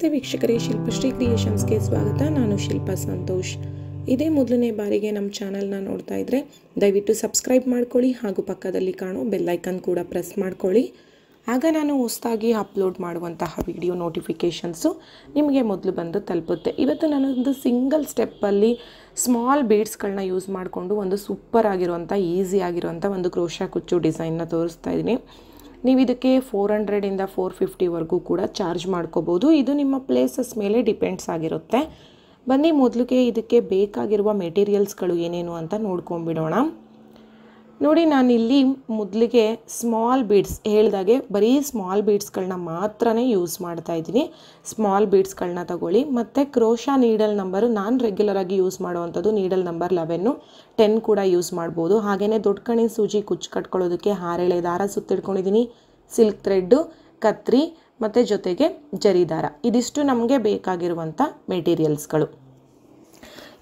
ನಮಸ್ತೆ ವೀಕ್ಷಕರೇ ಶಿಲ್ಪಶ್ರೀ ಕ್ರಿಯೇಷನ್ಸ್ಗೆ ಸ್ವಾಗತ ನಾನು ಶಿಲ್ಪಾ ಸಂತೋಷ್ ಇದೇ ಮೊದಲನೇ ಬಾರಿಗೆ ನಮ್ಮ ಚಾನಲ್ನ ನೋಡ್ತಾ ಇದ್ದರೆ ದಯವಿಟ್ಟು ಸಬ್ಸ್ಕ್ರೈಬ್ ಮಾಡ್ಕೊಳ್ಳಿ ಹಾಗೂ ಪಕ್ಕದಲ್ಲಿ ಕಾಣೋ ಬೆಲ್ಲೈಕನ್ ಕೂಡ ಪ್ರೆಸ್ ಮಾಡ್ಕೊಳ್ಳಿ ಆಗ ನಾನು ಹೊಸದಾಗಿ ಅಪ್ಲೋಡ್ ಮಾಡುವಂತಹ ವಿಡಿಯೋ ನೋಟಿಫಿಕೇಷನ್ಸು ನಿಮಗೆ ಮೊದಲು ಬಂದು ತಲುಪುತ್ತೆ ಇವತ್ತು ನಾನೊಂದು ಸಿಂಗಲ್ ಸ್ಟೆಪ್ಪಲ್ಲಿ ಸ್ಮಾಲ್ ಬೀಡ್ಸ್ಗಳನ್ನ ಯೂಸ್ ಮಾಡಿಕೊಂಡು ಒಂದು ಸೂಪರ್ ಆಗಿರುವಂಥ ಈಸಿ ಆಗಿರುವಂಥ ಒಂದು ಕ್ರೋಶಾ ಕುಚ್ಚು ಡಿಸೈನ್ನ ತೋರಿಸ್ತಾ ಇದ್ದೀನಿ ನೀವು ಇದಕ್ಕೆ ಫೋರ್ ಹಂಡ್ರೆಡಿಂದ ಫೋರ್ ಫಿಫ್ಟಿವರೆಗೂ ಕೂಡ ಚಾರ್ಜ್ ಮಾಡ್ಕೋಬೋದು ಇದು ನಿಮ್ಮ ಪ್ಲೇಸಸ್ ಮೇಲೆ ಡಿಪೆಂಡ್ಸ್ ಆಗಿರುತ್ತೆ ಬನ್ನಿ ಮೊದಲಿಗೆ ಇದಕ್ಕೆ ಬೇಕಾಗಿರುವ ಮೆಟೀರಿಯಲ್ಸ್ಗಳು ಏನೇನು ಅಂತ ನೋಡ್ಕೊಂಬಿಡೋಣ ನೋಡಿ ನಾನು ಇಲ್ಲಿ ಮೊದಲಿಗೆ ಸ್ಮಾಲ್ ಬೀಡ್ಸ್ ಹೇಳಿದಾಗೆ ಬರೀ ಸ್ಮಾಲ್ ಬೀಡ್ಸ್ಗಳನ್ನ ಮಾತ್ರ ಯೂಸ್ ಮಾಡ್ತಾ ಇದ್ದೀನಿ ಸ್ಮಾಲ್ ಬೀಡ್ಸ್ಗಳನ್ನ ತಗೊಳ್ಳಿ ಮತ್ತು ಕ್ರೋಶಾ ನೀಡಲ್ ನಂಬರು ನಾನು ರೆಗ್ಯುಲರಾಗಿ ಯೂಸ್ ಮಾಡುವಂಥದ್ದು ನೀಡಲ್ ನಂಬರ್ ಲೆವೆನ್ನು ಟೆನ್ ಕೂಡ ಯೂಸ್ ಮಾಡ್ಬೋದು ಹಾಗೆಯೇ ದೊಡ್ಡ ಸೂಜಿ ಕುಚ್ಚು ಕಟ್ಕೊಳ್ಳೋದಕ್ಕೆ ಹಾರೆಳೆ ದಾರ ಸುತ್ತಿಡ್ಕೊಂಡಿದ್ದೀನಿ ಸಿಲ್ಕ್ ಥ್ರೆಡ್ಡು ಕತ್ರಿ ಮತ್ತು ಜೊತೆಗೆ ಜರಿದಾರ ದಾರ ಇದಿಷ್ಟು ನಮಗೆ ಬೇಕಾಗಿರುವಂಥ ಮೆಟೀರಿಯಲ್ಸ್ಗಳು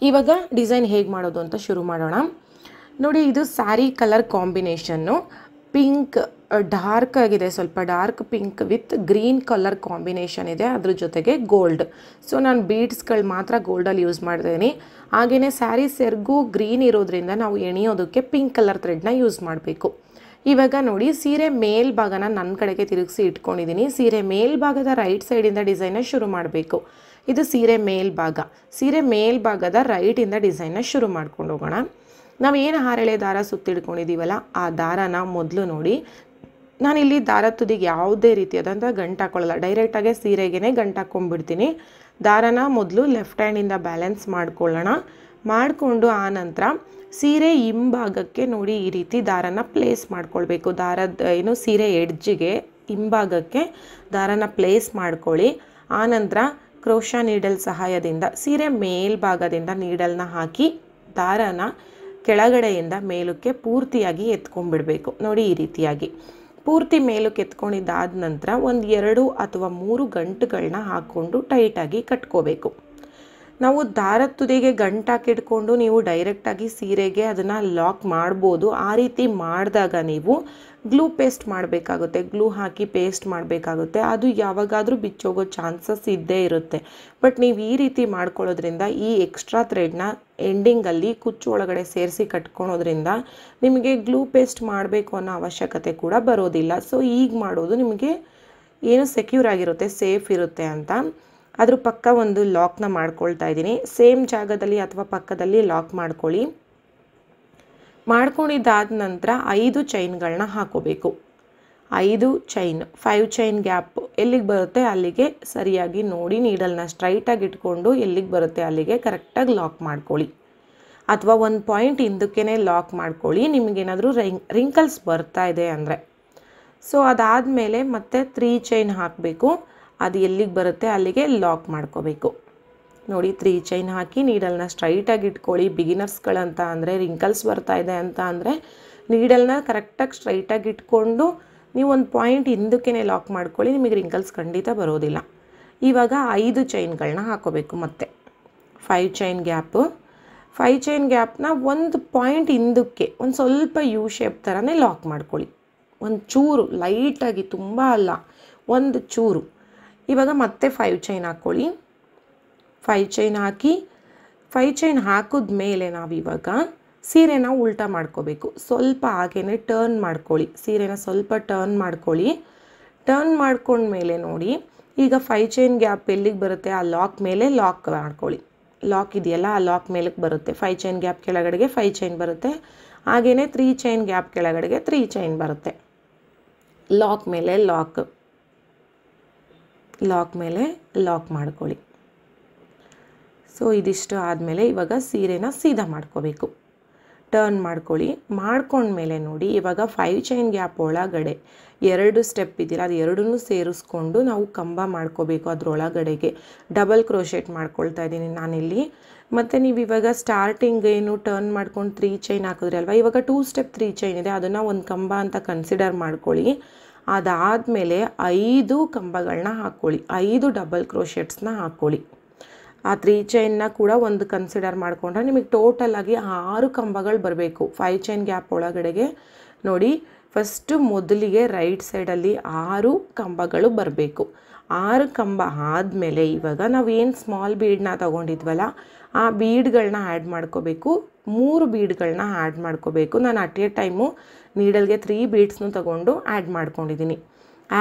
ಇವಾಗ ಡಿಸೈನ್ ಹೇಗೆ ಮಾಡೋದು ಅಂತ ಶುರು ಮಾಡೋಣ ನೋಡಿ ಇದು ಸ್ಯಾರಿ ಕಲರ್ ಕಾಂಬಿನೇಷನ್ನು ಪಿಂಕ್ ಡಾರ್ಕ್ ಆಗಿದೆ ಸ್ವಲ್ಪ dark pink with green colour combination ಇದೆ ಅದ್ರ ಜೊತೆಗೆ ಗೋಲ್ಡ್ ಸೊ ನಾನು ಬೀಡ್ಸ್ಗಳು ಮಾತ್ರ ಗೋಲ್ಡಲ್ಲಿ ಯೂಸ್ ಮಾಡಿದ್ದೀನಿ ಹಾಗೆಯೇ ಸ್ಯಾರಿ ಸೆರ್ಗೂ ಗ್ರೀನ್ ಇರೋದ್ರಿಂದ ನಾವು ಎಣಿಯೋದಕ್ಕೆ ಪಿಂಕ್ ಕಲರ್ ಥ್ರೆಡ್ನ ಯೂಸ್ ಮಾಡಬೇಕು ಇವಾಗ ನೋಡಿ ಸೀರೆ ಮೇಲ್ಭಾಗನ ನನ್ನ ಕಡೆಗೆ ತಿರುಗಿಸಿ ಇಟ್ಕೊಂಡಿದ್ದೀನಿ ಸೀರೆ ಮೇಲ್ಭಾಗದ ರೈಟ್ ಸೈಡಿಂದ ಡಿಸೈನ ಶುರು ಮಾಡಬೇಕು ಇದು ಸೀರೆ ಮೇಲ್ಭಾಗ ಸೀರೆ ಮೇಲ್ಭಾಗದ ರೈಟಿಂದ ಡಿಸೈನ ಶುರು ಮಾಡ್ಕೊಂಡು ಹೋಗೋಣ ನಾವೇನು ಹಾರಳೆ ದಾರ ಸುತ್ತಿಡ್ಕೊಂಡಿದ್ದೀವಲ್ಲ ಆ ದಾರನ ಮೊದಲು ನೋಡಿ ನಾನಿಲ್ಲಿ ದಾರ ತುದಿಗೆ ಯಾವುದೇ ರೀತಿಯಾದಂಥ ಗಂಟು ಹಾಕೊಳ್ಳಲ್ಲ ಡೈರೆಕ್ಟಾಗೆ ಸೀರೆಗೇ ಗಂಟು ಹಾಕ್ಕೊಂಡ್ಬಿಡ್ತೀನಿ ದಾರನ ಮೊದಲು ಲೆಫ್ಟ್ ಹ್ಯಾಂಡಿಂದ ಬ್ಯಾಲೆನ್ಸ್ ಮಾಡ್ಕೊಳ್ಳೋಣ ಮಾಡಿಕೊಂಡು ಆನಂತರ ಸೀರೆ ಹಿಂಭಾಗಕ್ಕೆ ನೋಡಿ ಈ ರೀತಿ ದಾರನ ಪ್ಲೇಸ್ ಮಾಡ್ಕೊಳ್ಬೇಕು ದಾರದ ಏನು ಸೀರೆ ಎಡ್ಜಿಗೆ ಹಿಂಭಾಗಕ್ಕೆ ದಾರನ ಪ್ಲೇಸ್ ಮಾಡ್ಕೊಳ್ಳಿ ಆನಂತರ ಕ್ರೋಶ ನೀಡಲ್ ಸಹಾಯದಿಂದ ಸೀರೆ ಮೇಲ್ಭಾಗದಿಂದ ನೀಡಲ್ನ ಹಾಕಿ ದಾರನ ಕೆಳಗಡೆಯಿಂದ ಮೇಲಕ್ಕೆ ಪೂರ್ತಿಯಾಗಿ ಎತ್ಕೊಂಡ್ಬಿಡಬೇಕು ನೋಡಿ ಈ ರೀತಿಯಾಗಿ ಪೂರ್ತಿ ಮೇಲಕ್ಕೆ ಎತ್ಕೊಂಡಿದ್ದಾದ ನಂತರ ಒಂದು ಎರಡು ಅಥವಾ ಮೂರು ಗಂಟುಗಳನ್ನ ಹಾಕ್ಕೊಂಡು ಟೈಟಾಗಿ ಕಟ್ಕೋಬೇಕು ನಾವು ದಾರ ತುದಿಗೆ ಗಂಟಾಕಿಟ್ಕೊಂಡು ನೀವು ಡೈರೆಕ್ಟಾಗಿ ಸೀರೆಗೆ ಅದನ್ನು ಲಾಕ್ ಮಾಡ್ಬೋದು ಆ ರೀತಿ ಮಾಡಿದಾಗ ನೀವು ಗ್ಲೂ ಪೇಸ್ಟ್ ಮಾಡಬೇಕಾಗುತ್ತೆ ಗ್ಲೂ ಹಾಕಿ ಪೇಸ್ಟ್ ಮಾಡಬೇಕಾಗುತ್ತೆ ಅದು ಯಾವಾಗಾದರೂ ಬಿಚ್ಚೋಗೋ ಚಾನ್ಸಸ್ ಇದ್ದೇ ಇರುತ್ತೆ ಬಟ್ ನೀವು ಈ ರೀತಿ ಮಾಡ್ಕೊಳ್ಳೋದ್ರಿಂದ ಈ ಎಕ್ಸ್ಟ್ರಾ ಥ್ರೆಡ್ನ ಎಂಡಿಂಗಲ್ಲಿ ಕುಚ್ಚು ಒಳಗಡೆ ಸೇರಿಸಿ ಕಟ್ಕೊಳೋದ್ರಿಂದ ನಿಮಗೆ ಗ್ಲೂ ಪೇಸ್ಟ್ ಮಾಡಬೇಕು ಅನ್ನೋ ಅವಶ್ಯಕತೆ ಕೂಡ ಬರೋದಿಲ್ಲ ಸೊ ಈಗ ಮಾಡೋದು ನಿಮಗೆ ಏನು ಸೆಕ್ಯೂರ್ ಆಗಿರುತ್ತೆ ಸೇಫ್ ಇರುತ್ತೆ ಅಂತ ಅದ್ರ ಪಕ್ಕ ಒಂದು ಲಾಕ್ನ ಮಾಡ್ಕೊಳ್ತಾ ಇದ್ದೀನಿ ಸೇಮ್ ಜಾಗದಲ್ಲಿ ಅಥವಾ ಪಕ್ಕದಲ್ಲಿ ಲಾಕ್ ಮಾಡ್ಕೊಳ್ಳಿ ಮಾಡ್ಕೊಂಡಿದ್ದಾದ ನಂತರ ಐದು ಚೈನ್ಗಳನ್ನ ಹಾಕೋಬೇಕು ಐದು ಚೈನ್ ಫೈವ್ ಚೈನ್ ಗ್ಯಾಪ್ ಎಲ್ಲಿಗೆ ಬರುತ್ತೆ ಅಲ್ಲಿಗೆ ಸರಿಯಾಗಿ ನೋಡಿ ನೀಡಲ್ನ ಸ್ಟ್ರೈಟಾಗಿ ಇಟ್ಕೊಂಡು ಎಲ್ಲಿಗೆ ಬರುತ್ತೆ ಅಲ್ಲಿಗೆ ಕರೆಕ್ಟಾಗಿ ಲಾಕ್ ಮಾಡ್ಕೊಳ್ಳಿ ಅಥವಾ ಒಂದು ಪಾಯಿಂಟ್ ಹಿಂದಕ್ಕೆ ಲಾಕ್ ಮಾಡ್ಕೊಳ್ಳಿ ನಿಮಗೇನಾದರೂ ರಿಂಗ್ ರಿಂಕಲ್ಸ್ ಬರ್ತಾ ಇದೆ ಅಂದರೆ ಸೊ ಅದಾದಮೇಲೆ ಮತ್ತೆ ತ್ರೀ ಚೈನ್ ಹಾಕಬೇಕು ಅದು ಎಲ್ಲಿಗೆ ಬರುತ್ತೆ ಅಲ್ಲಿಗೆ ಲಾಕ್ ಮಾಡ್ಕೋಬೇಕು ನೋಡಿ ತ್ರೀ ಚೈನ್ ಹಾಕಿ ನೀಡಲ್ನ ಸ್ಟ್ರೈಟಾಗಿ ಇಟ್ಕೊಳ್ಳಿ ಬಿಗಿನರ್ಸ್ಗಳಂತ ಅಂದರೆ ರಿಂಕಲ್ಸ್ ಬರ್ತಾ ಇದೆ ಅಂತ ಅಂದರೆ ನೀಡಲ್ನ ಕರೆಕ್ಟಾಗಿ ಸ್ಟ್ರೈಟಾಗಿ ಇಟ್ಕೊಂಡು ನೀವು ಒಂದು ಪಾಯಿಂಟ್ ಹಿಂದಕ್ಕೇ ಲಾಕ್ ಮಾಡ್ಕೊಳ್ಳಿ ನಿಮಗೆ ರಿಂಕಲ್ಸ್ ಖಂಡಿತ ಬರೋದಿಲ್ಲ ಇವಾಗ ಐದು ಚೈನ್ಗಳನ್ನ ಹಾಕೋಬೇಕು ಮತ್ತೆ five chain gap five chain ಗ್ಯಾಪ್ನ ಒಂದು ಪಾಯಿಂಟ್ ಹಿಂದಕ್ಕೆ ಒಂದು ಸ್ವಲ್ಪ ಯು ಶೇಪ್ ಥರನೇ ಲಾಕ್ ಮಾಡ್ಕೊಳ್ಳಿ ಒಂದು ಚೂರು ಲೈಟಾಗಿ ತುಂಬ ಅಲ್ಲ ಒಂದು ಚೂರು ಇವಾಗ ಮತ್ತೆ ಫೈವ್ ಚೈನ್ ಹಾಕ್ಕೊಳ್ಳಿ ಫೈವ್ ಚೈನ್ ಹಾಕಿ ಫೈವ್ ಚೈನ್ ಹಾಕಿದ ಮೇಲೆ ನಾವಿವಾಗ ಸೀರೆನ ಉಲ್ಟಾ ಮಾಡ್ಕೋಬೇಕು ಸ್ವಲ್ಪ ಹಾಗೆಯೇ ಟರ್ನ್ ಮಾಡ್ಕೊಳ್ಳಿ ಸೀರೆನ ಸ್ವಲ್ಪ ಟರ್ನ್ ಮಾಡ್ಕೊಳ್ಳಿ ಟರ್ನ್ ಮಾಡ್ಕೊಂಡ್ಮೇಲೆ ನೋಡಿ ಈಗ ಫೈ ಚೈನ್ ಗ್ಯಾಪ್ ಎಲ್ಲಿಗೆ ಬರುತ್ತೆ ಆ ಲಾಕ್ ಮೇಲೆ ಲಾಕ್ ಮಾಡ್ಕೊಳ್ಳಿ ಲಾಕ್ ಇದೆಯಲ್ಲ ಆ ಲಾಕ್ ಮೇಲಕ್ಕೆ ಬರುತ್ತೆ ಫೈವ್ ಚೈನ್ ಗ್ಯಾಪ್ ಕೆಳಗಡೆಗೆ ಫೈವ್ ಚೈನ್ ಬರುತ್ತೆ ಹಾಗೆಯೇ ತ್ರೀ ಚೈನ್ ಗ್ಯಾಪ್ ಕೆಳಗಡೆಗೆ ತ್ರೀ ಚೈನ್ ಬರುತ್ತೆ ಲಾಕ್ ಮೇಲೆ ಲಾಕ್ ಲಾಕ್ ಮೇಲೆ ಲಾಕ್ ಮಾಡ್ಕೊಳ್ಳಿ ಸೊ ಇದಿಷ್ಟು ಆದಮೇಲೆ ಇವಾಗ ಸೀರೆನ ಸೀದಾ ಮಾಡ್ಕೋಬೇಕು ಟರ್ನ್ ಮಾಡ್ಕೊಳ್ಳಿ ಮಾಡ್ಕೊಂಡ್ಮೇಲೆ ನೋಡಿ ಇವಾಗ ಫೈವ್ ಚೈನ್ ಗ್ಯಾಪ್ ಒಳಗಡೆ ಎರಡು ಸ್ಟೆಪ್ ಇದ್ದೀರ ಅದು ಎರಡನ್ನೂ ಸೇರಿಸ್ಕೊಂಡು ನಾವು ಕಂಬ ಮಾಡ್ಕೋಬೇಕು ಅದರೊಳಗಡೆಗೆ ಡಬಲ್ ಕ್ರೋಶೆಟ್ ಮಾಡ್ಕೊಳ್ತಾ ಇದ್ದೀನಿ ನಾನಿಲ್ಲಿ ಮತ್ತು ನೀವು ಇವಾಗ ಸ್ಟಾರ್ಟಿಂಗ್ ಏನು ಟರ್ನ್ ಮಾಡ್ಕೊಂಡು ತ್ರೀ ಚೈನ್ ಹಾಕಿದ್ರಿ ಅಲ್ವಾ ಇವಾಗ ಟೂ ಸ್ಟೆಪ್ ತ್ರೀ ಚೈನ್ ಇದೆ ಅದನ್ನು ಒಂದು ಕಂಬ ಅಂತ ಕನ್ಸಿಡರ್ ಮಾಡ್ಕೊಳ್ಳಿ ಅದಾದಮೇಲೆ ಐದು ಕಂಬಗಳನ್ನ ಹಾಕ್ಕೊಳ್ಳಿ ಐದು ಡಬಲ್ ಕ್ರೋಶೆಟ್ಸ್ನ ಹಾಕ್ಕೊಳ್ಳಿ ಆ ತ್ರೀ ಚೈನ್ನ ಕೂಡ ಒಂದು ಕನ್ಸಿಡರ್ ಮಾಡಿಕೊಂಡ್ರೆ ನಿಮಗೆ ಟೋಟಲಾಗಿ ಆರು ಕಂಬಗಳು ಬರಬೇಕು ಫೈವ್ ಚೈನ್ ಗ್ಯಾಪ್ ಒಳಗಡೆಗೆ ನೋಡಿ ಫಸ್ಟು ಮೊದಲಿಗೆ ರೈಟ್ ಸೈಡಲ್ಲಿ ಆರು ಕಂಬಗಳು ಬರಬೇಕು ಆರು ಕಂಬ ಆದಮೇಲೆ ಇವಾಗ ನಾವು ಏನು ಸ್ಮಾಲ್ ಬೀಡನ್ನ ತಗೊಂಡಿದ್ವಲ್ಲ ಆ ಬೀಡ್ಗಳನ್ನ ಆ್ಯಡ್ ಮಾಡ್ಕೋಬೇಕು ಮೂರು ಬೀಡ್ಗಳನ್ನ ಆ್ಯಡ್ ಮಾಡ್ಕೋಬೇಕು ನಾನು ಅಟ್ ಎ ಟೈಮು ನೀಡಲ್ಗೆ ತ್ರೀ ಬೀಡ್ಸ್ನೂ ತಗೊಂಡು ಆ್ಯಡ್ ಮಾಡ್ಕೊಂಡಿದ್ದೀನಿ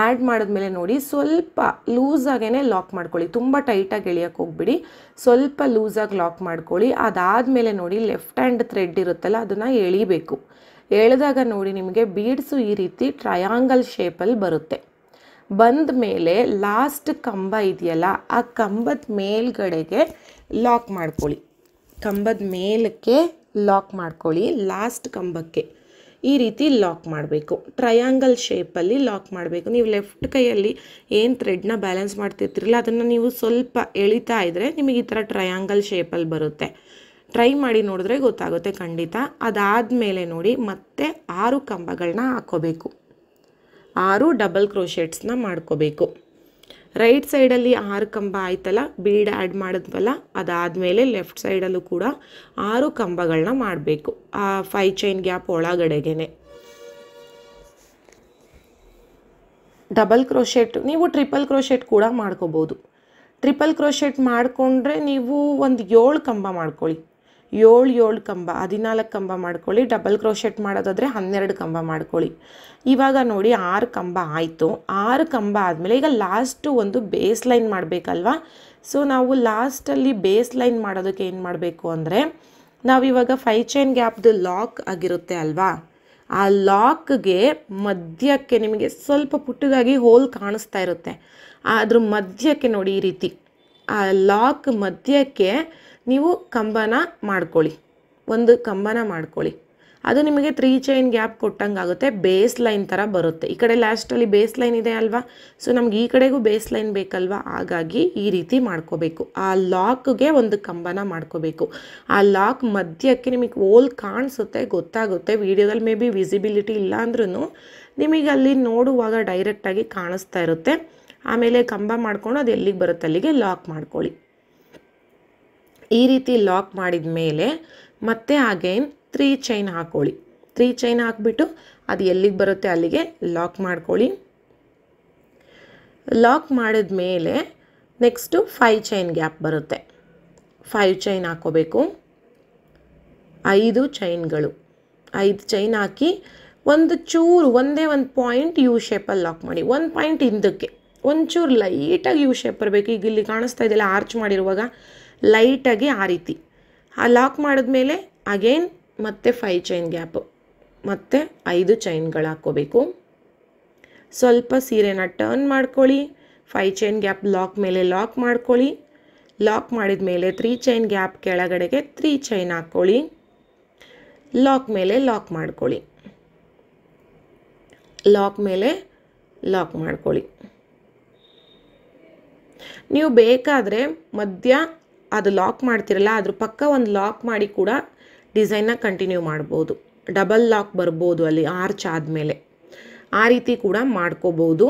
ಆ್ಯಡ್ ಮಾಡಿದ್ಮೇಲೆ ನೋಡಿ ಸ್ವಲ್ಪ ಲೂಸಾಗೇ ಲಾಕ್ ಮಾಡ್ಕೊಳ್ಳಿ ತುಂಬ ಟೈಟಾಗಿ ಎಳಿಯೋಕ್ಕೆ ಹೋಗ್ಬಿಡಿ ಸ್ವಲ್ಪ ಲೂಸಾಗಿ ಲಾಕ್ ಮಾಡ್ಕೊಳ್ಳಿ ಅದಾದಮೇಲೆ ನೋಡಿ ಲೆಫ್ಟ್ ಹ್ಯಾಂಡ್ ಥ್ರೆಡ್ ಇರುತ್ತಲ್ಲ ಅದನ್ನು ಎಳಿಬೇಕು ಎಳೆದಾಗ ನೋಡಿ ನಿಮಗೆ ಬೀಡ್ಸು ಈ ರೀತಿ ಟ್ರಯಾಂಗಲ್ ಶೇಪಲ್ಲಿ ಬರುತ್ತೆ ಬಂದ ಮೇಲೆ ಲಾಸ್ಟ್ ಕಂಬ ಇದೆಯಲ್ಲ ಆ ಕಂಬದ ಮೇಲ್ಗಡೆಗೆ ಲಾಕ್ ಮಾಡ್ಕೊಳ್ಳಿ ಕಂಬದ ಮೇಲಕ್ಕೆ ಲಾಕ್ ಮಾಡ್ಕೊಳ್ಳಿ ಲಾಸ್ಟ್ ಕಂಬಕ್ಕೆ ಈ ರೀತಿ ಲಾಕ್ ಮಾಡಬೇಕು ಟ್ರಯಾಂಗಲ್ ಶೇಪಲ್ಲಿ ಲಾಕ್ ಮಾಡಬೇಕು ನೀವು ಲೆಫ್ಟ್ ಕೈಯಲ್ಲಿ ಏನು ಥ್ರೆಡ್ನ ಬ್ಯಾಲೆನ್ಸ್ ಮಾಡ್ತಿರ್ತಿರಲ್ಲ ಅದನ್ನು ನೀವು ಸ್ವಲ್ಪ ಎಳಿತಾ ಇದ್ದರೆ ನಿಮಗೆ ಈ ಥರ ಟ್ರಯಾಂಗಲ್ ಶೇಪಲ್ಲಿ ಬರುತ್ತೆ ಟ್ರೈ ಮಾಡಿ ನೋಡಿದ್ರೆ ಗೊತ್ತಾಗುತ್ತೆ ಖಂಡಿತ ಅದಾದ ಮೇಲೆ ನೋಡಿ ಮತ್ತೆ ಆರು ಕಂಬಗಳನ್ನ ಹಾಕೋಬೇಕು ಆರು ಡಬಲ್ ಕ್ರೋಶೆಟ್ಸ್ನ ಮಾಡ್ಕೋಬೇಕು ರೈಟ್ ಸೈಡಲ್ಲಿ ಆರು ಕಂಬ ಆಯ್ತಲ್ಲ ಬೀಡ್ ಆ್ಯಡ್ ಮಾಡಿದ್ವಲ್ಲ ಅದಾದಮೇಲೆ ಲೆಫ್ಟ್ ಸೈಡಲ್ಲೂ ಕೂಡ ಆರು ಕಂಬಗಳನ್ನ ಮಾಡಬೇಕು ಆ ಫೈ ಚೈನ್ ಗ್ಯಾಪ್ ಒಳಗಡೆಗೆ ಡಬಲ್ ಕ್ರೋಶೆಟ್ ನೀವು ಟ್ರಿಪಲ್ ಕ್ರೋಶೆಟ್ ಕೂಡ ಮಾಡ್ಕೋಬೋದು ಟ್ರಿಪಲ್ ಕ್ರೋಶೆಟ್ ಮಾಡಿಕೊಂಡ್ರೆ ನೀವು ಒಂದು ಏಳು ಕಂಬ ಮಾಡ್ಕೊಳ್ಳಿ ಏಳು ಏಳು ಕಂಬ ಹದಿನಾಲ್ಕು ಕಂಬ ಮಾಡ್ಕೊಳ್ಳಿ ಡಬಲ್ ಕ್ರೋಶೆಟ್ ಮಾಡೋದಾದರೆ ಹನ್ನೆರಡು ಕಂಬ ಮಾಡ್ಕೊಳ್ಳಿ ಇವಾಗ ನೋಡಿ ಆರು ಕಂಬ ಆಯಿತು ಆರು ಕಂಬ ಆದಮೇಲೆ ಈಗ ಲಾಸ್ಟು ಒಂದು ಬೇಸ್ ಲೈನ್ ಮಾಡಬೇಕಲ್ವಾ ಸೊ ನಾವು ಲಾಸ್ಟಲ್ಲಿ ಬೇಸ್ ಲೈನ್ ಮಾಡೋದಕ್ಕೆ ಏನು ಮಾಡಬೇಕು ಅಂದರೆ ನಾವಿವಾಗ ಫೈ ಚೈನ್ ಗ್ಯಾಪ್ದು ಲಾಕ್ ಆಗಿರುತ್ತೆ ಅಲ್ವಾ ಆ ಲಾಕ್ಗೆ ಮಧ್ಯಕ್ಕೆ ನಿಮಗೆ ಸ್ವಲ್ಪ ಪುಟ್ಟದಾಗಿ ಹೋಲ್ ಕಾಣಿಸ್ತಾ ಇರುತ್ತೆ ಅದ್ರ ಮಧ್ಯಕ್ಕೆ ನೋಡಿ ಈ ರೀತಿ ಆ ಲಾಕ್ ಮಧ್ಯಕ್ಕೆ ನೀವು ಕಂಬನ ಮಾಡ್ಕೊಳ್ಳಿ ಒಂದು ಕಂಬನ ಮಾಡ್ಕೊಳ್ಳಿ ಅದು ನಿಮಗೆ ತ್ರೀ ಚೈನ್ ಗ್ಯಾಪ್ ಕೊಟ್ಟಂಗೆ ಆಗುತ್ತೆ ಬೇಸ್ ಲೈನ್ ಥರ ಬರುತ್ತೆ ಈ ಕಡೆ ಲಾಸ್ಟಲ್ಲಿ ಬೇಸ್ ಲೈನ್ ಇದೆ ಅಲ್ವಾ ಸೊ ನಮ್ಗೆ ಈ ಕಡೆಗೂ ಬೇಸ್ ಲೈನ್ ಬೇಕಲ್ವಾ ಹಾಗಾಗಿ ಈ ರೀತಿ ಮಾಡ್ಕೋಬೇಕು ಆ ಲಾಕ್ಗೆ ಒಂದು ಕಂಬನ ಮಾಡ್ಕೋಬೇಕು ಆ ಲಾಕ್ ಮಧ್ಯಕ್ಕೆ ನಿಮಗೆ ಓಲ್ ಕಾಣಿಸುತ್ತೆ ಗೊತ್ತಾಗುತ್ತೆ ವಿಡಿಯೋದಲ್ಲಿ ಮೇ ಬಿ ವಿಸಿಬಿಲಿಟಿ ಇಲ್ಲಾಂದ್ರೂ ನಿಮಗೆ ಅಲ್ಲಿ ನೋಡುವಾಗ ಡೈರೆಕ್ಟಾಗಿ ಕಾಣಿಸ್ತಾ ಇರುತ್ತೆ ಆಮೇಲೆ ಕಂಬ ಮಾಡ್ಕೊಂಡು ಅದು ಎಲ್ಲಿಗೆ ಬರುತ್ತೆ ಅಲ್ಲಿಗೆ ಲಾಕ್ ಮಾಡ್ಕೊಳ್ಳಿ ಈ ರೀತಿ ಲಾಕ್ ಮಾಡಿದ ಮೇಲೆ ಮತ್ತೆ ಅಗೈನ್ ತ್ರೀ ಚೈನ್ ಹಾಕೊಳ್ಳಿ ತ್ರೀ ಚೈನ್ ಹಾಕಿಬಿಟ್ಟು ಅದು ಎಲ್ಲಿಗೆ ಬರುತ್ತೆ ಅಲ್ಲಿಗೆ ಲಾಕ್ ಮಾಡ್ಕೊಳ್ಳಿ ಲಾಕ್ ಮಾಡಿದ ಮೇಲೆ ನೆಕ್ಸ್ಟು ಫೈವ್ ಚೈನ್ ಗ್ಯಾಪ್ ಬರುತ್ತೆ ಫೈವ್ ಚೈನ್ ಹಾಕೋಬೇಕು ಐದು ಚೈನ್ಗಳು ಐದು ಚೈನ್ ಹಾಕಿ ಒಂದು ಚೂರು ಒಂದೇ ಒಂದು ಪಾಯಿಂಟ್ ಯು ಶೇಪಲ್ಲಿ ಲಾಕ್ ಮಾಡಿ ಒಂದು ಪಾಯಿಂಟ್ ಹಿಂದಕ್ಕೆ ಒಂಚೂರು ಲೈಟಾಗಿ ಯು ಶೇಪ್ ಬರಬೇಕು ಈಗ ಇಲ್ಲಿ ಕಾಣಿಸ್ತಾ ಇದೆಯಲ್ಲ ಆರ್ಚ್ ಮಾಡಿರುವಾಗ ಲೈಟಾಗಿ ಆ ರೀತಿ ಆ ಲಾಕ್ ಮಾಡಿದ್ಮೇಲೆ ಅಗೇನ್ ಮತ್ತೆ ಫೈ ಚೈನ್ ಗ್ಯಾಪ್ ಮತ್ತು ಐದು ಚೈನ್ಗಳು ಹಾಕ್ಕೋಬೇಕು ಸ್ವಲ್ಪ ಸೀರೆನ ಟರ್ನ್ ಮಾಡ್ಕೊಳ್ಳಿ ಫೈ ಚೈನ್ ಗ್ಯಾಪ್ ಲಾಕ್ ಮೇಲೆ ಲಾಕ್ ಮಾಡ್ಕೊಳ್ಳಿ ಲಾಕ್ ಮಾಡಿದ ಮೇಲೆ ತ್ರೀ ಚೈನ್ ಗ್ಯಾಪ್ ಕೆಳಗಡೆಗೆ ತ್ರೀ ಚೈನ್ ಹಾಕ್ಕೊಳ್ಳಿ ಲಾಕ್ ಮೇಲೆ ಲಾಕ್ ಮಾಡ್ಕೊಳ್ಳಿ ಲಾಕ್ ಮೇಲೆ ಲಾಕ್ ಮಾಡ್ಕೊಳ್ಳಿ ನೀವು ಬೇಕಾದರೆ ಮಧ್ಯ ಅದು ಲಾಕ್ ಮಾಡ್ತಿರಲ್ಲ ಅದ್ರ ಪಕ್ಕ ಒಂದು ಲಾಕ್ ಮಾಡಿ ಕೂಡ ಡಿಸೈನ್ನ ಕಂಟಿನ್ಯೂ ಮಾಡ್ಬೋದು ಡಬಲ್ ಲಾಕ್ ಬರ್ಬೋದು ಅಲ್ಲಿ ಆರ್ಚ್ ಆದಮೇಲೆ ಆ ರೀತಿ ಕೂಡ ಮಾಡ್ಕೋಬೋದು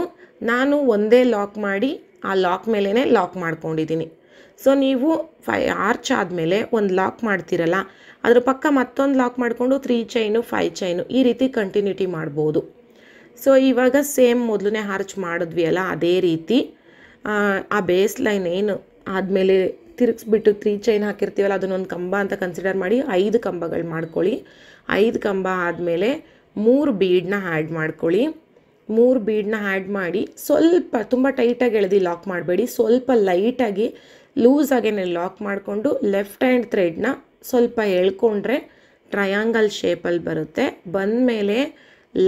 ನಾನು ಒಂದೇ ಲಾಕ್ ಮಾಡಿ ಆ ಲಾಕ್ ಮೇಲೇ ಲಾಕ್ ಮಾಡ್ಕೊಂಡಿದ್ದೀನಿ ಸೊ ನೀವು ಫೈ ಆರ್ಚ್ ಆದಮೇಲೆ ಒಂದು ಲಾಕ್ ಮಾಡ್ತಿರಲ್ಲ ಅದ್ರ ಪಕ್ಕ ಮತ್ತೊಂದು ಲಾಕ್ ಮಾಡಿಕೊಂಡು ತ್ರೀ ಚೈನು ಫೈ ಚೈನು ಈ ರೀತಿ ಕಂಟಿನ್ಯೂಟಿ ಮಾಡ್ಬೋದು ಸೊ ಇವಾಗ ಸೇಮ್ ಮೊದಲನೇ ಆರ್ಚ್ ಮಾಡಿದ್ವಿ ಅಲ್ಲ ಅದೇ ರೀತಿ ಆ ಬೇಸ್ ಲೈನ್ ಏನು ಆದಮೇಲೆ ತಿರುಗಿಸ್ಬಿಟ್ಟು ತ್ರೀ ಚೈನ್ ಹಾಕಿರ್ತೀವಲ್ಲ ಅದನ್ನೊಂದು ಕಂಬ ಅಂತ ಕನ್ಸಿಡರ್ ಮಾಡಿ ಐದು ಕಂಬಗಳು ಮಾಡ್ಕೊಳ್ಳಿ ಐದು ಕಂಬ ಆದಮೇಲೆ ಮೂರು ಬೀಡನ್ನ ಆ್ಯಡ್ ಮಾಡ್ಕೊಳ್ಳಿ ಮೂರು ಬೀಡನ್ನ ಆ್ಯಡ್ ಮಾಡಿ ಸ್ವಲ್ಪ ತುಂಬ ಟೈಟಾಗಿ ಎಳೆದು ಲಾಕ್ ಮಾಡಬೇಡಿ ಸ್ವಲ್ಪ ಲೈಟಾಗಿ ಲೂಸಾಗೇನೆ ಲಾಕ್ ಮಾಡಿಕೊಂಡು ಲೆಫ್ಟ್ ಹ್ಯಾಂಡ್ ಥ್ರೆಡ್ನ ಸ್ವಲ್ಪ ಎಳ್ಕೊಂಡ್ರೆ ಟ್ರಯಾಂಗಲ್ ಶೇಪಲ್ಲಿ ಬರುತ್ತೆ ಬಂದಮೇಲೆ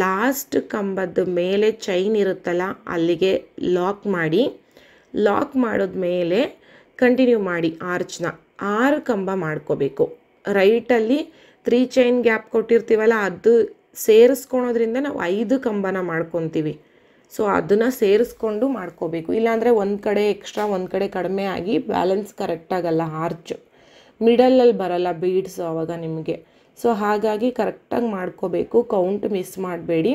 ಲಾಸ್ಟ್ ಕಂಬದ ಮೇಲೆ ಚೈನ್ ಇರುತ್ತಲ್ಲ ಅಲ್ಲಿಗೆ ಲಾಕ್ ಮಾಡಿ ಲಾಕ್ ಮಾಡಿದ್ಮೇಲೆ ಕಂಟಿನ್ಯೂ ಮಾಡಿ ಆರ್ಚ್ನ ಆರು ಕಂಬ ಮಾಡ್ಕೋಬೇಕು ರೈಟಲ್ಲಿ ತ್ರೀ ಚೈನ್ ಗ್ಯಾಪ್ ಕೊಟ್ಟಿರ್ತೀವಲ್ಲ ಅದು ಸೇರಿಸ್ಕೊಳೋದ್ರಿಂದ ನಾವು ಐದು ಕಂಬನ ಮಾಡ್ಕೊತೀವಿ ಸೊ ಅದನ್ನು ಸೇರಿಸ್ಕೊಂಡು ಮಾಡ್ಕೋಬೇಕು ಇಲ್ಲಾಂದರೆ ಒಂದು ಕಡೆ ಎಕ್ಸ್ಟ್ರಾ ಒಂದು ಕಡೆ ಕಡಿಮೆ ಆಗಿ ಬ್ಯಾಲೆನ್ಸ್ ಕರೆಕ್ಟಾಗಲ್ಲ ಆರ್ಚು ಮಿಡಲಲ್ಲಿ ಬರಲ್ಲ ಬೀಡ್ಸು ಆವಾಗ ನಿಮಗೆ ಸೊ ಹಾಗಾಗಿ ಕರೆಕ್ಟಾಗಿ ಮಾಡ್ಕೋಬೇಕು ಕೌಂಟ್ ಮಿಸ್ ಮಾಡಬೇಡಿ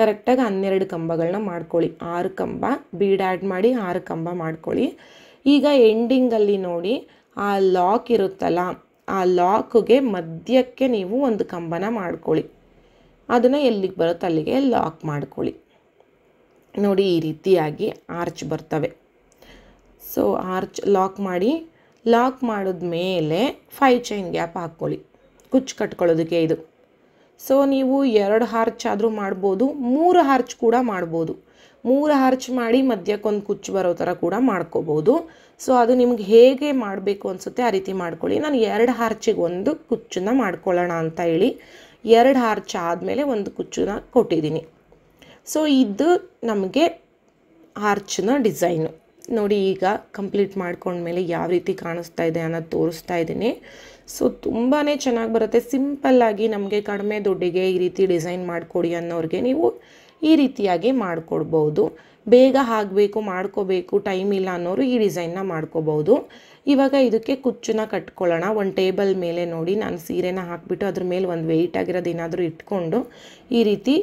ಕರೆಕ್ಟಾಗಿ ಹನ್ನೆರಡು ಕಂಬಗಳನ್ನ ಮಾಡ್ಕೊಳ್ಳಿ ಆರು ಕಂಬ ಬೀಡ್ ಆ್ಯಡ್ ಮಾಡಿ ಆರು ಕಂಬ ಮಾಡ್ಕೊಳ್ಳಿ ಈಗ ಎಂಡಿಂಗಲ್ಲಿ ನೋಡಿ ಆ ಲಾಕ್ ಇರುತ್ತಲ್ಲ ಆ ಲಾಕ್ಗೆ ಮಧ್ಯಕ್ಕೆ ನೀವು ಒಂದು ಕಂಬನ ಮಾಡ್ಕೊಳ್ಳಿ ಅದನ್ನು ಎಲ್ಲಿಗೆ ಬರುತ್ತೆ ಅಲ್ಲಿಗೆ ಲಾಕ್ ಮಾಡ್ಕೊಳ್ಳಿ ನೋಡಿ ಈ ರೀತಿಯಾಗಿ ಆರ್ಚ್ ಬರ್ತವೆ ಸೊ ಆರ್ಚ್ ಲಾಕ್ ಮಾಡಿ ಲಾಕ್ ಮಾಡಿದ ಮೇಲೆ ಫೈವ್ ಚೈನ್ ಗ್ಯಾಪ್ ಹಾಕ್ಕೊಳ್ಳಿ ಕುಚ್ಚು ಕಟ್ಕೊಳ್ಳೋದಕ್ಕೆ ಇದು ಸೊ ನೀವು ಎರಡು ಹಾರ್ಚ್ ಆದರೂ ಮಾಡ್ಬೋದು ಮೂರು ಹಾರ್ಚ್ ಕೂಡ ಮಾಡ್ಬೋದು ಮೂರು ಹರ್ಚ್ ಮಾಡಿ ಮಧ್ಯಕ್ಕೊಂದು ಕುಚ್ಚು ಬರೋ ಥರ ಕೂಡ ಮಾಡ್ಕೋಬೋದು ಸೊ ಅದು ನಿಮ್ಗೆ ಹೇಗೆ ಮಾಡಬೇಕು ಅನಿಸುತ್ತೆ ಆ ರೀತಿ ಮಾಡ್ಕೊಳ್ಳಿ ನಾನು ಎರಡು ಹರ್ಚಿಗೆ ಒಂದು ಕುಚ್ಚನ್ನ ಮಾಡ್ಕೊಳ್ಳೋಣ ಅಂತ ಹೇಳಿ ಎರಡು ಹರ್ಚ್ ಆದಮೇಲೆ ಒಂದು ಕುಚ್ಚನ್ನ ಕೊಟ್ಟಿದ್ದೀನಿ ಸೊ ಇದು ನಮಗೆ ಹರ್ಚ್ನ ಡಿಸೈನು ನೋಡಿ ಈಗ ಕಂಪ್ಲೀಟ್ ಮಾಡ್ಕೊಂಡ್ಮೇಲೆ ಯಾವ ರೀತಿ ಕಾಣಿಸ್ತಾ ಇದೆ ಅನ್ನೋದು ತೋರಿಸ್ತಾ ಇದ್ದೀನಿ ಸೊ ತುಂಬಾ ಚೆನ್ನಾಗಿ ಬರುತ್ತೆ ಸಿಂಪಲ್ಲಾಗಿ ನಮಗೆ ಕಡಿಮೆ ದುಡ್ಡಿಗೆ ಈ ರೀತಿ ಡಿಸೈನ್ ಮಾಡಿಕೊಡಿ ಅನ್ನೋರಿಗೆ ನೀವು ಈ ರೀತಿಯಾಗಿ ಮಾಡಿಕೊಡ್ಬೋದು ಬೇಗ ಆಗಬೇಕು ಮಾಡ್ಕೋಬೇಕು ಟೈಮ್ ಇಲ್ಲ ಅನ್ನೋರು ಈ ಡಿಸೈನ್ನ ಮಾಡ್ಕೋಬೋದು ಇವಾಗ ಇದಕ್ಕೆ ಕುಚ್ಚನ್ನ ಕಟ್ಕೊಳ್ಳೋಣ ಒಂದು ಟೇಬಲ್ ಮೇಲೆ ನೋಡಿ ನಾನು ಸೀರೆನ ಹಾಕಿಬಿಟ್ಟು ಅದ್ರ ಮೇಲೆ ಒಂದು ವೆಯ್ಟ್ ಆಗಿರೋದು ಏನಾದರೂ ಇಟ್ಕೊಂಡು ಈ ರೀತಿ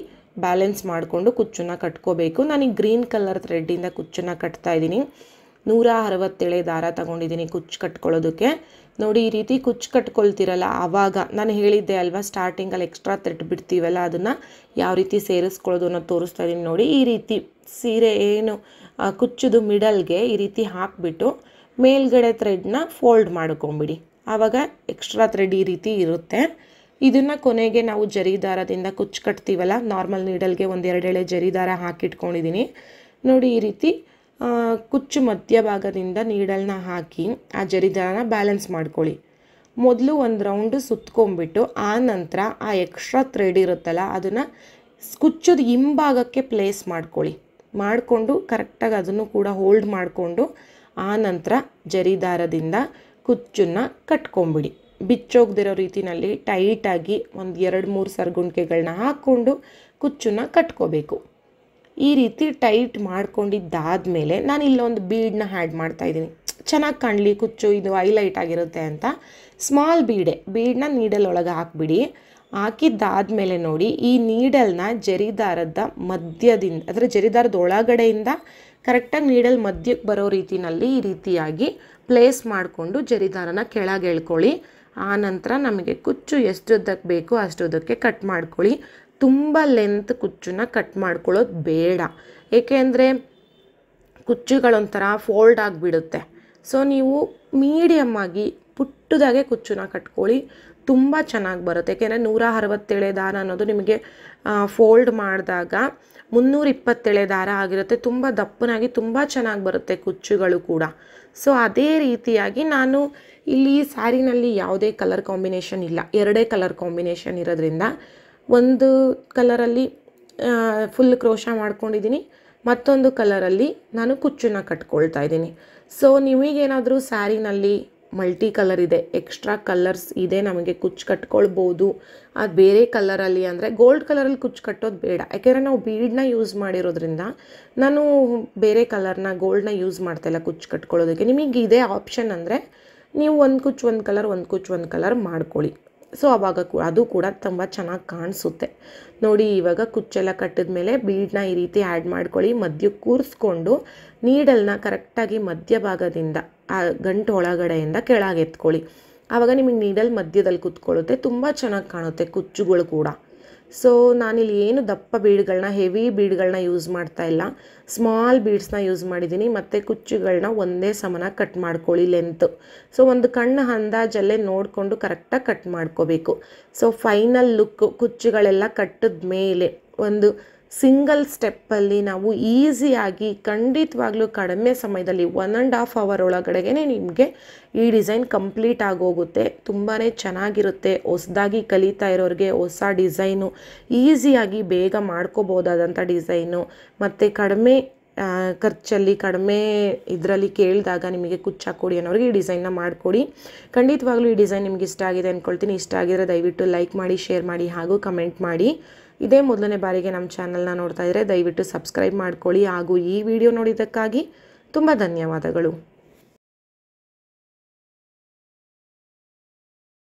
ಬ್ಯಾಲೆನ್ಸ್ ಮಾಡಿಕೊಂಡು ಕುಚ್ಚನ್ನ ಕಟ್ಕೋಬೇಕು ನಾನು ಗ್ರೀನ್ ಕಲರ್ ಥ್ರೆಡ್ಡಿಂದ ಕುಚ್ಚನ್ನ ಕಟ್ತಾ ನೂರ ಅರವತ್ತೇಳೆ ದಾರ ತಗೊಂಡಿದ್ದೀನಿ ಕುಚ್ಚು ಕಟ್ಕೊಳ್ಳೋದಕ್ಕೆ ನೋಡಿ ಈ ರೀತಿ ಕುಚ್ಚು ಕಟ್ಕೊಳ್ತಿರಲ್ಲ ಆವಾಗ ನಾನು ಹೇಳಿದ್ದೆ ಅಲ್ವಾ ಸ್ಟಾರ್ಟಿಂಗಲ್ಲಿ ಎಕ್ಸ್ಟ್ರಾ ಥ್ರೆಡ್ ಬಿಡ್ತೀವಲ್ಲ ಅದನ್ನು ಯಾವ ರೀತಿ ಸೇರಿಸ್ಕೊಳ್ಳೋದು ಅನ್ನೋದು ತೋರಿಸ್ತಾ ಇದ್ದೀನಿ ನೋಡಿ ಈ ರೀತಿ ಸೀರೆ ಏನು ಕುಚ್ಚದು ಮಿಡಲ್ಗೆ ಈ ರೀತಿ ಹಾಕಿಬಿಟ್ಟು ಮೇಲ್ಗಡೆ ಥ್ರೆಡ್ನ ಫೋಲ್ಡ್ ಮಾಡ್ಕೊಂಬಿಡಿ ಆವಾಗ ಎಕ್ಸ್ಟ್ರಾ ಥ್ರೆಡ್ ಈ ರೀತಿ ಇರುತ್ತೆ ಇದನ್ನು ಕೊನೆಗೆ ನಾವು ಜರಿದಾರದಿಂದ ಕುಚ್ಚು ಕಟ್ತೀವಲ್ಲ ನಾರ್ಮಲ್ ನೀಡಲ್ಗೆ ಒಂದೆರಡು ಜರಿದಾರ ಹಾಕಿಟ್ಕೊಂಡಿದ್ದೀನಿ ನೋಡಿ ಈ ರೀತಿ ಕುಚ್ಚು ಮಧ್ಯಭಾಗದಿಂದ ನೀಡಲ್ನ ಹಾಕಿ ಆ ಜರಿದಾರನ ಬ್ಯಾಲೆನ್ಸ್ ಮಾಡ್ಕೊಳ್ಳಿ ಮೊದಲು ಒಂದು ರೌಂಡು ಸುತ್ತಕೊಂಡ್ಬಿಟ್ಟು ಆ ನಂತರ ಆ ಎಕ್ಸ್ಟ್ರಾ ಥ್ರೆಡ್ ಇರುತ್ತಲ್ಲ ಅದನ್ನು ಕುಚ್ಚದ ಹಿಂಭಾಗಕ್ಕೆ ಪ್ಲೇಸ್ ಮಾಡ್ಕೊಳ್ಳಿ ಮಾಡಿಕೊಂಡು ಕರೆಕ್ಟಾಗಿ ಅದನ್ನು ಕೂಡ ಹೋಲ್ಡ್ ಮಾಡಿಕೊಂಡು ಆ ನಂತರ ಜರಿದಾರದಿಂದ ಕುಚ್ಚನ್ನು ಕಟ್ಕೊಂಬಿಡಿ ಬಿಚ್ಚೋಗ್ದಿರೋ ರೀತಿನಲ್ಲಿ ಟೈಟಾಗಿ ಒಂದು ಎರಡು ಮೂರು ಸರ್ಗುಣಿಕೆಗಳನ್ನ ಹಾಕ್ಕೊಂಡು ಕುಚ್ಚನ್ನು ಕಟ್ಕೋಬೇಕು ಈ ರೀತಿ ಟೈಟ್ ಮೇಲೆ ನಾನು ಇಲ್ಲೊಂದು ಬೀಡನ್ನ ಹ್ಯಾಡ್ ಮಾಡ್ತಾಯಿದ್ದೀನಿ ಚೆನ್ನಾಗಿ ಕಾಣಲಿ ಕುಚ್ಚು ಇದು ಹೈಲೈಟ್ ಆಗಿರುತ್ತೆ ಅಂತ ಸ್ಮಾಲ್ ಬೀಡೆ ಬೀಡನ್ನ ನೀಡಲ್ ಒಳಗೆ ಹಾಕ್ಬಿಡಿ ಮೇಲೆ ನೋಡಿ ಈ ನೀಡಲ್ನ ಜರಿದಾರದ ಮಧ್ಯದಿಂದ ಅಂದರೆ ಜರಿದಾರದ ಒಳಗಡೆಯಿಂದ ಕರೆಕ್ಟಾಗಿ ನೀಡಲ್ ಮಧ್ಯಕ್ಕೆ ಬರೋ ರೀತಿನಲ್ಲಿ ಈ ರೀತಿಯಾಗಿ ಪ್ಲೇಸ್ ಮಾಡಿಕೊಂಡು ಜರಿದಾರನ ಕೆಳಗೆ ಎಳ್ಕೊಳ್ಳಿ ಆನಂತರ ನಮಗೆ ಕುಚ್ಚು ಎಷ್ಟುದಕ್ಕೆ ಬೇಕು ಅಷ್ಟುದಕ್ಕೆ ಕಟ್ ಮಾಡ್ಕೊಳ್ಳಿ ತುಂಬ ಲೆಂತ್ ಕುಚ್ಚನ್ನ ಕಟ್ ಮಾಡ್ಕೊಳ್ಳೋದು ಬೇಡ ಅಂದರೆ ಕುಚ್ಚುಗಳೊಂಥರ ಫೋಲ್ಡ್ ಆಗಿಬಿಡುತ್ತೆ ಸೊ ನೀವು ಮೀಡಿಯಮ್ ಆಗಿ ಪುಟ್ಟದಾಗೆ ಕುಚ್ಚನ್ನ ಕಟ್ಕೊಳ್ಳಿ ತುಂಬ ಚೆನ್ನಾಗಿ ಬರುತ್ತೆ ಏಕೆಂದರೆ ನೂರ ಅರವತ್ತೇಳೆ ದಾರ ಅನ್ನೋದು ನಿಮಗೆ ಫೋಲ್ಡ್ ಮಾಡಿದಾಗ ಮುನ್ನೂರ ಇಪ್ಪತ್ತೇಳೆ ದಾರ ಆಗಿರುತ್ತೆ ತುಂಬ ದಪ್ಪನಾಗಿ ತುಂಬ ಚೆನ್ನಾಗಿ ಬರುತ್ತೆ ಕುಚ್ಚುಗಳು ಕೂಡ ಸೊ ಅದೇ ರೀತಿಯಾಗಿ ನಾನು ಇಲ್ಲಿ ಸ್ಯಾರಿನಲ್ಲಿ ಯಾವುದೇ ಕಲರ್ ಕಾಂಬಿನೇಷನ್ ಇಲ್ಲ ಎರಡೇ ಕಲರ್ ಕಾಂಬಿನೇಷನ್ ಇರೋದ್ರಿಂದ ಒಂದು ಕಲರಲ್ಲಿ ಫುಲ್ ಕ್ರೋಶ ಮಾಡ್ಕೊಂಡಿದ್ದೀನಿ ಮತ್ತೊಂದು ಕಲರಲ್ಲಿ ನಾನು ಕುಚ್ಚನ್ನ ಕಟ್ಕೊಳ್ತಾ ಇದ್ದೀನಿ ಸೊ ನಿಮಗೇನಾದರೂ ಸ್ಯಾರಿನಲ್ಲಿ ಮಲ್ಟಿ ಕಲರ್ ಇದೆ ಎಕ್ಸ್ಟ್ರಾ ಕಲರ್ಸ್ ಇದೆ ನಮಗೆ ಕುಚ್ಚು ಕಟ್ಕೊಳ್ಬೋದು ಅದು ಬೇರೆ ಕಲರಲ್ಲಿ ಅಂದರೆ ಗೋಲ್ಡ್ ಕಲರಲ್ಲಿ ಕುಚ್ಚು ಕಟ್ಟೋದು ಬೇಡ ಯಾಕೆಂದರೆ ನಾವು ಬೀಡನ್ನ ಯೂಸ್ ಮಾಡಿರೋದ್ರಿಂದ ನಾನು ಬೇರೆ ಕಲರ್ನ ಗೋಲ್ಡ್ನ ಯೂಸ್ ಮಾಡ್ತಾಯಿಲ್ಲ ಕುಚ್ಚು ಕಟ್ಕೊಳ್ಳೋದಕ್ಕೆ ನಿಮಗೆ ಇದೇ ಆಪ್ಷನ್ ಅಂದರೆ ನೀವು ಒಂದು ಕುಚ್ಚು ಒಂದು ಕಲರ್ ಒಂದು ಕುಚ್ಚು ಒಂದು ಕಲರ್ ಮಾಡ್ಕೊಳ್ಳಿ ಸೊ ಆವಾಗ ಅದು ಕೂಡ ತುಂಬ ಚೆನ್ನಾಗಿ ಕಾಣಿಸುತ್ತೆ ನೋಡಿ ಇವಾಗ ಕುಚ್ಚೆಲ್ಲ ಕಟ್ಟಿದ ಮೇಲೆ ಬೀಡನ್ನ ಈ ರೀತಿ ಆ್ಯಡ್ ಮಾಡ್ಕೊಳ್ಳಿ ಮಧ್ಯ ಕೂರಿಸ್ಕೊಂಡು ನೀಡಲ್ನ ಕರೆಕ್ಟಾಗಿ ಮಧ್ಯಭಾಗದಿಂದ ಆ ಗಂಟು ಒಳಗಡೆಯಿಂದ ಕೆಳಗೆ ಎತ್ಕೊಳ್ಳಿ ಆವಾಗ ನಿಮಗೆ ನೀಡಲ್ ಮಧ್ಯದಲ್ಲಿ ಕುತ್ಕೊಳ್ಳುತ್ತೆ ತುಂಬ ಚೆನ್ನಾಗಿ ಕಾಣುತ್ತೆ ಕುಚ್ಚುಗಳು ಕೂಡ ಸೊ ನಾನಿಲ್ಲಿ ಏನು ದಪ್ಪ ಬೀಡ್ಗಳನ್ನ ಹೆವಿ ಬೀಡ್ಗಳನ್ನ ಯೂಸ್ ಮಾಡ್ತಾ ಇಲ್ಲ ಸ್ಮಾಲ್ ಬೀಡ್ಸ್ನ ಯೂಸ್ ಮಾಡಿದ್ದೀನಿ ಮತ್ತು ಕುಚ್ಚುಗಳನ್ನ ಒಂದೇ ಸಮನ ಕಟ್ ಮಾಡ್ಕೊಳ್ಳಿ ಲೆಂತ್ ಸೊ ಒಂದು ಕಣ್ಣು ಅಂದಾಜಲ್ಲೇ ನೋಡಿಕೊಂಡು ಕರೆಕ್ಟಾಗಿ ಕಟ್ ಮಾಡ್ಕೋಬೇಕು ಸೊ ಫೈನಲ್ ಲುಕ್ ಕುಚ್ಚುಗಳೆಲ್ಲ ಕಟ್ಟಿದ ಮೇಲೆ ಒಂದು ಸಿಂಗಲ್ ಸ್ಟೆಪ್ಪಲ್ಲಿ ನಾವು ಈಸಿಯಾಗಿ ಖಂಡಿತವಾಗ್ಲೂ ಕಡಿಮೆ ಸಮಯದಲ್ಲಿ ಒನ್ ಆ್ಯಂಡ್ ಹಾಫ್ ಅವರ್ ಒಳಗಡೆಗೆ ನಿಮಗೆ ಈ ಡಿಸೈನ್ ಕಂಪ್ಲೀಟ್ ಆಗೋಗುತ್ತೆ ತುಂಬಾ ಚೆನ್ನಾಗಿರುತ್ತೆ ಹೊಸದಾಗಿ ಕಲಿತಾ ಇರೋರಿಗೆ ಹೊಸ ಡಿಸೈನು ಈಸಿಯಾಗಿ ಬೇಗ ಮಾಡ್ಕೋಬೋದಾದಂಥ ಡಿಸೈನು ಮತ್ತು ಕಡಿಮೆ ಖರ್ಚಲ್ಲಿ ಕಡಿಮೆ ಇದರಲ್ಲಿ ಕೇಳಿದಾಗ ನಿಮಗೆ ಕುಚ್ಚಾ ಕೊಡಿ ಅನ್ನೋರಿಗೆ ಈ ಡಿಸೈನ್ನ ಮಾಡಿಕೊಡಿ ಖಂಡಿತವಾಗ್ಲೂ ಈ ಡಿಸೈನ್ ನಿಮ್ಗೆ ಇಷ್ಟ ಆಗಿದೆ ಅಂದ್ಕೊಳ್ತೀನಿ ಇಷ್ಟ ಆಗಿದ್ರೆ ದಯವಿಟ್ಟು ಲೈಕ್ ಮಾಡಿ ಶೇರ್ ಮಾಡಿ ಹಾಗೂ ಕಮೆಂಟ್ ಮಾಡಿ ಇದೇ ಮೊದಲನೇ ಬಾರಿಗೆ ನಮ್ಮ ಚಾನಲ್ನ ನೋಡ್ತಾ ಇದ್ದರೆ ದಯವಿಟ್ಟು ಸಬ್ಸ್ಕ್ರೈಬ್ ಮಾಡ್ಕೊಳ್ಳಿ ಹಾಗೂ ಈ ವಿಡಿಯೋ ನೋಡಿದ್ದಕ್ಕಾಗಿ ತುಂಬ ಧನ್ಯವಾದಗಳು